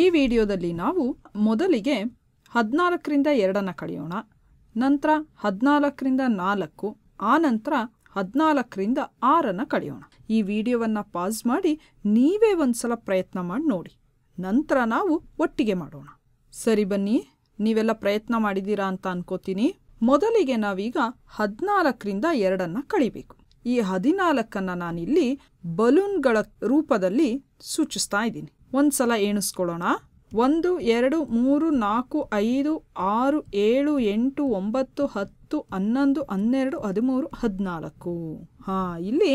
ಈ ವಿಡಿಯೋದಲ್ಲಿ ನಾವು ಮೊದಲಿಗೆ ಹದಿನಾಲ್ಕರಿಂದ ಎರಡನ್ನು ಕಳೆಯೋಣ ನಂತರ ಹದಿನಾಲ್ಕರಿಂದ ನಾಲ್ಕು ಆ ನಂತರ ಹದಿನಾಲ್ಕರಿಂದ ಆರನ್ನು ಕಳೆಯೋಣ ಈ ವಿಡಿಯೋವನ್ನು ಪಾಸ್ ಮಾಡಿ ನೀವೇ ಒಂದು ಸಲ ಪ್ರಯತ್ನ ಮಾಡಿ ನೋಡಿ ನಂತರ ನಾವು ಒಟ್ಟಿಗೆ ಮಾಡೋಣ ಸರಿ ಬನ್ನಿ ನೀವೆಲ್ಲ ಪ್ರಯತ್ನ ಮಾಡಿದ್ದೀರಾ ಅಂತ ಅನ್ಕೋತೀನಿ ಮೊದಲಿಗೆ ನಾವೀಗ ಹದಿನಾಲ್ಕರಿಂದ ಎರಡನ್ನು ಕಳಿಬೇಕು ಈ ಹದಿನಾಲ್ಕನ್ನು ನಾನಿಲ್ಲಿ ಬಲೂನ್ಗಳ ರೂಪದಲ್ಲಿ ಸೂಚಿಸ್ತಾ ಇದ್ದೀನಿ ಒಂದು ಸಲ ಎಣಿಸ್ಕೊಳ್ಳೋಣ ಒಂದು ಎರಡು ಮೂರು ನಾಲ್ಕು ಐದು ಆರು ಏಳು ಎಂಟು ಒಂಬತ್ತು ಹತ್ತು ಹನ್ನೊಂದು ಹನ್ನೆರಡು ಹದಿಮೂರು ಹದಿನಾಲ್ಕು ಹಾಂ ಇಲ್ಲಿ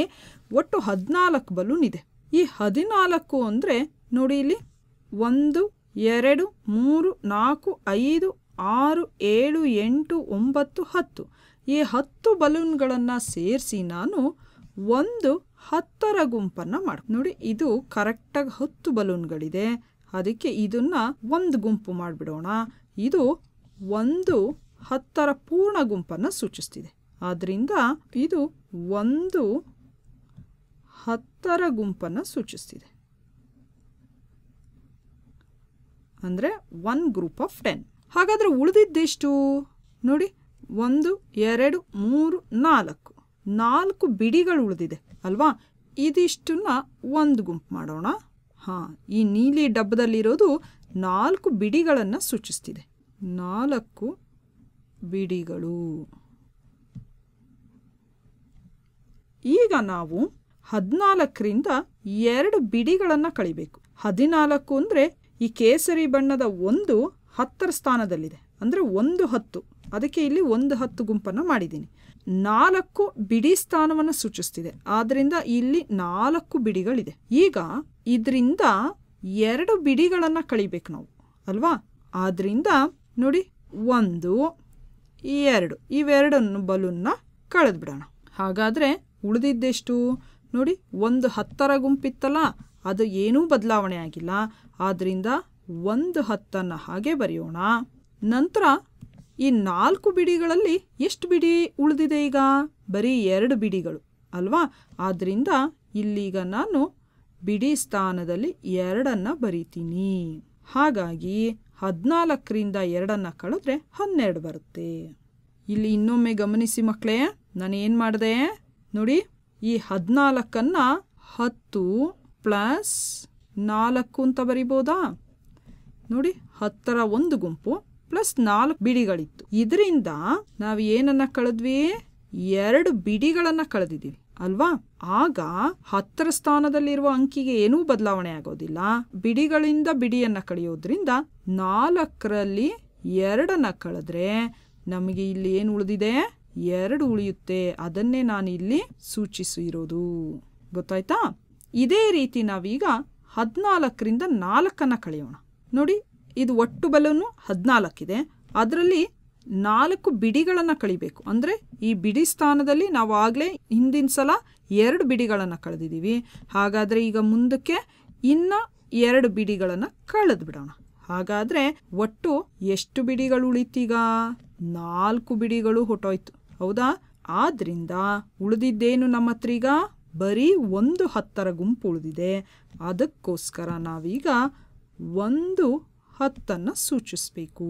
ಒಟ್ಟು ಹದಿನಾಲ್ಕು ಬಲೂನ್ ಇದೆ ಈ ಹದಿನಾಲ್ಕು ಅಂದರೆ ನೋಡಿ ಇಲ್ಲಿ ಒಂದು ಎರಡು ಮೂರು ನಾಲ್ಕು ಐದು ಆರು ಏಳು ಎಂಟು ಒಂಬತ್ತು ಹತ್ತು ಈ ಹತ್ತು ಬಲೂನ್ಗಳನ್ನು ಸೇರಿಸಿ ನಾನು ಒಂದು ಹತ್ತರ ಗುಂಪನ್ನು ಮಾಡಿ ನೋಡಿ ಇದು ಕರೆಕ್ಟಾಗಿ ಹತ್ತು ಬಲೂನ್ಗಳಿದೆ ಅದಕ್ಕೆ ಇದನ್ನ ಒಂದು ಗುಂಪು ಮಾಡಿಬಿಡೋಣ ಇದು ಒಂದು ಹತ್ತರ ಪೂರ್ಣ ಗುಂಪನ್ನು ಸೂಚಿಸ್ತಿದೆ ಆದ್ದರಿಂದ ಇದು ಒಂದು ಹತ್ತರ ಗುಂಪನ್ನು ಸೂಚಿಸ್ತಿದೆ ಅಂದರೆ ಒನ್ ಗ್ರೂಪ್ ಆಫ್ ಟೆನ್ ಹಾಗಾದರೆ ಉಳಿದಿದ್ದೆಷ್ಟು ನೋಡಿ ಒಂದು ಎರಡು ಮೂರು ನಾಲ್ಕು ನಾಲ್ಕು ಬಿಡಿಗಳು ಉಳಿದಿದೆ ಅಲ್ವಾ ಇದಿಷ್ಟನ್ನ ಒಂದು ಗುಂಪು ಮಾಡೋಣ ಹಾಂ ಈ ನೀಲಿ ಡಬ್ಬದಲ್ಲಿರೋದು ನಾಲ್ಕು ಬಿಡಿಗಳನ್ನು ಸೂಚಿಸ್ತಿದೆ ನಾಲ್ಕು ಬಿಡಿಗಳು ಈಗ ನಾವು ಹದಿನಾಲ್ಕರಿಂದ ಎರಡು ಬಿಡಿಗಳನ್ನು ಕಳಿಬೇಕು ಹದಿನಾಲ್ಕು ಅಂದರೆ ಈ ಕೇಸರಿ ಬಣ್ಣದ ಒಂದು ಹತ್ತರ ಸ್ಥಾನದಲ್ಲಿದೆ ಅಂದರೆ ಒಂದು ಹತ್ತು ಅದಕ್ಕೆ ಇಲ್ಲಿ ಒಂದು ಹತ್ತು ಗುಂಪನ್ನು ಮಾಡಿದ್ದೀನಿ ನಾಲ್ಕು ಬಿಡಿ ಸ್ಥಾನವನ್ನು ಸೂಚಿಸ್ತಿದೆ ಆದ್ದರಿಂದ ಇಲ್ಲಿ ನಾಲ್ಕು ಬಿಡಿಗಳಿದೆ ಈಗ ಇದರಿಂದ ಎರಡು ಬಿಡಿಗಳನ್ನು ಕಳಿಬೇಕು ನಾವು ಅಲ್ವಾ ಆದ್ದರಿಂದ ನೋಡಿ ಒಂದು ಎರಡು ಇವೆರಡನ್ನು ಬಲೂನ್ನ ಕಳೆದ್ಬಿಡೋಣ ಹಾಗಾದರೆ ಉಳಿದಿದ್ದೆಷ್ಟು ನೋಡಿ ಒಂದು ಹತ್ತರ ಗುಂಪಿತ್ತಲ್ಲ ಅದು ಏನೂ ಬದಲಾವಣೆ ಆಗಿಲ್ಲ ಆದ್ದರಿಂದ ಒಂದು ಹತ್ತನ್ನು ಹಾಗೆ ಬರೆಯೋಣ ನಂತರ ಈ ನಾಲ್ಕು ಬಿಡಿಗಳಲ್ಲಿ ಎಷ್ಟು ಬಿಡಿ ಉಳಿದಿದೆ ಈಗ ಬರೀ ಎರಡು ಬಿಡಿಗಳು ಅಲ್ವಾ ಆದ್ದರಿಂದ ಇಲ್ಲಿಗ ನಾನು ಬಿಡಿ ಸ್ಥಾನದಲ್ಲಿ ಎರಡನ್ನು ಬರೀತೀನಿ ಹಾಗಾಗಿ ಹದಿನಾಲ್ಕರಿಂದ ಎರಡನ್ನು ಕಳೆದ್ರೆ ಹನ್ನೆರಡು ಬರುತ್ತೆ ಇಲ್ಲಿ ಇನ್ನೊಮ್ಮೆ ಗಮನಿಸಿ ಮಕ್ಕಳೇ ನಾನು ಏನು ಮಾಡಿದೆ ನೋಡಿ ಈ ಹದಿನಾಲ್ಕನ್ನು ಹತ್ತು ಪ್ಲಸ್ ನಾಲ್ಕು ಅಂತ ಬರಿಬೋದಾ ನೋಡಿ ಹತ್ತರ ಒಂದು ಗುಂಪು ಪ್ಲಸ್ ನಾಲ್ಕು ಬಿಡಿಗಳಿತ್ತು ಇದರಿಂದ ನಾವು ಏನನ್ನ ಕಳೆದ್ವಿ ಎರಡು ಬಿಡಿಗಳನ್ನ ಕಳೆದಿದ್ದೀವಿ ಅಲ್ವಾ ಆಗ ಹತ್ತರ ಸ್ಥಾನದಲ್ಲಿರುವ ಅಂಕಿಗೆ ಏನೂ ಬದಲಾವಣೆ ಆಗೋದಿಲ್ಲ ಬಿಡಿಗಳಿಂದ ಬಿಡಿಯನ್ನ ಕಳೆಯೋದ್ರಿಂದ ನಾಲ್ಕರಲ್ಲಿ ಎರಡನ್ನ ಕಳೆದ್ರೆ ನಮಗೆ ಇಲ್ಲಿ ಏನು ಉಳಿದಿದೆ ಎರಡು ಉಳಿಯುತ್ತೆ ಅದನ್ನೇ ನಾನು ಇಲ್ಲಿ ಸೂಚಿಸಿರೋದು ಗೊತ್ತಾಯ್ತಾ ಇದೇ ರೀತಿ ನಾವೀಗ ಹದಿನಾಲ್ಕರಿಂದ ನಾಲ್ಕನ್ನು ಕಳೆಯೋಣ ನೋಡಿ ಇದು ಒಟ್ಟು ಬಲನು ಹದಿನಾಲ್ಕಿದೆ ಅದರಲ್ಲಿ ನಾಲ್ಕು ಬಿಡಿಗಳನ್ನು ಕಳಿಬೇಕು ಅಂದರೆ ಈ ಬಿಡಿ ಸ್ಥಾನದಲ್ಲಿ ನಾವು ಆಗಲೇ ಹಿಂದಿನ ಸಲ ಎರಡು ಬಿಡಿಗಳನ್ನು ಕಳೆದಿದ್ದೀವಿ ಹಾಗಾದರೆ ಈಗ ಮುಂದಕ್ಕೆ ಇನ್ನು ಎರಡು ಬಿಡಿಗಳನ್ನು ಕಳೆದು ಬಿಡೋಣ ಹಾಗಾದರೆ ಒಟ್ಟು ಎಷ್ಟು ಬಿಡಿಗಳು ಉಳಿತೀಗ ನಾಲ್ಕು ಬಿಡಿಗಳು ಹೊಟ್ಟೋಯ್ತು ಹೌದಾ ಆದ್ದರಿಂದ ಉಳಿದಿದ್ದೇನು ನಮ್ಮ ಹತ್ರ ಈಗ ಬರೀ ಒಂದು ಹತ್ತರ ಗುಂಪು ಉಳಿದಿದೆ ಅದಕ್ಕೋಸ್ಕರ ನಾವೀಗ ಒಂದು ಹತ್ತನ್ನು ಸೂಚಿಸಬೇಕು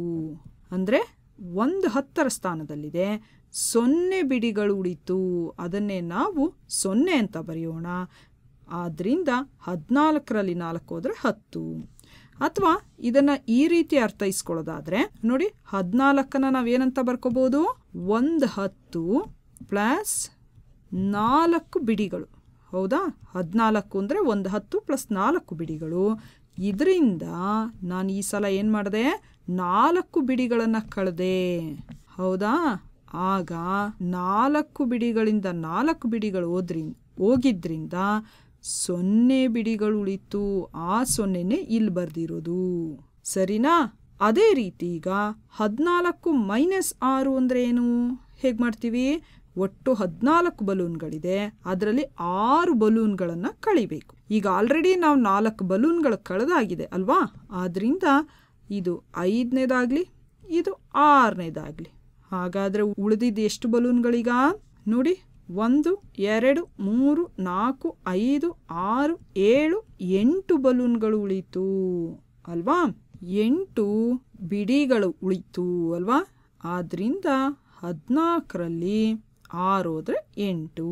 ಅಂದರೆ ಒಂದು ಹತ್ತರ ಸ್ಥಾನದಲ್ಲಿದೆ ಸೊನ್ನೆ ಬಿಡಿಗಳು ಉಳಿತು ಅದನ್ನೇ ನಾವು ಸೊನ್ನೆ ಅಂತ ಬರೆಯೋಣ ಆದ್ದರಿಂದ ಹದಿನಾಲ್ಕರಲ್ಲಿ ನಾಲ್ಕು ಹೋದರೆ ಹತ್ತು ಅಥವಾ ಇದನ್ನು ಈ ರೀತಿ ಅರ್ಥೈಸ್ಕೊಳ್ಳೋದಾದರೆ ನೋಡಿ ಹದಿನಾಲ್ಕನ್ನು ನಾವೇನಂತ ಬರ್ಕೋಬೋದು ಒಂದು ಹತ್ತು ಪ್ಲಸ್ ನಾಲ್ಕು ಬಿಡಿಗಳು ಹೌದಾ ಹದಿನಾಲ್ಕು ಅಂದರೆ ಒಂದು ಹತ್ತು ಪ್ಲಸ್ ನಾಲ್ಕು ಬಿಡಿಗಳು ಇದರಿಂದ ನಾನು ಈ ಸಲ ಏನು ಮಾಡಿದೆ ನಾಲ್ಕು ಬಿಡಿಗಳನ್ನು ಕಳೆದೆ ಹೌದಾ ಆಗ ನಾಲ್ಕು ಬಿಡಿಗಳಿಂದ ನಾಲ್ಕು ಬಿಡಿಗಳು ಹೋದ್ರಿ ಹೋಗಿದ್ರಿಂದ ಸೊನ್ನೆ ಬಿಡಿಗಳು ಉಳಿತು ಆ ಸೊನ್ನೆನೇ ಇಲ್ಲಿ ಬರೆದಿರೋದು ಸರಿನಾ ಅದೇ ರೀತಿ ಈಗ ಹದಿನಾಲ್ಕು ಮೈನಸ್ ಆರು ಅಂದರೆ ಏನು ಹೇಗೆ ಮಾಡ್ತೀವಿ ಒಟ್ಟು ಹದಿನಾಲ್ಕು ಬಲೂನ್ಗಳಿದೆ ಅದರಲ್ಲಿ ಆರು ಬಲೂನ್ಗಳನ್ನು ಕಳಿಬೇಕು ಈಗ ಆಲ್ರೆಡಿ ನಾವು ನಾಲ್ಕು ಬಲೂನ್ಗಳು ಕಳೆದಾಗಿದೆ ಅಲ್ವಾ ಆದ್ದರಿಂದ ಇದು ಐದನೇದಾಗಲಿ ಇದು ಆರನೇದಾಗಲಿ ಹಾಗಾದರೆ ಉಳಿದಿದ್ದು ಎಷ್ಟು ಬಲೂನ್ಗಳೀಗ ನೋಡಿ ಒಂದು ಎರಡು ಮೂರು ನಾಲ್ಕು ಐದು ಆರು ಏಳು ಎಂಟು ಬಲೂನ್ಗಳು ಉಳಿತು ಅಲ್ವಾ ಎಂಟು ಬಿಡಿಗಳು ಉಳಿತು ಅಲ್ವಾ ಆದ್ದರಿಂದ ಹದಿನಾಲ್ಕರಲ್ಲಿ ಆರು ಅಂದರೆ ಎಂಟು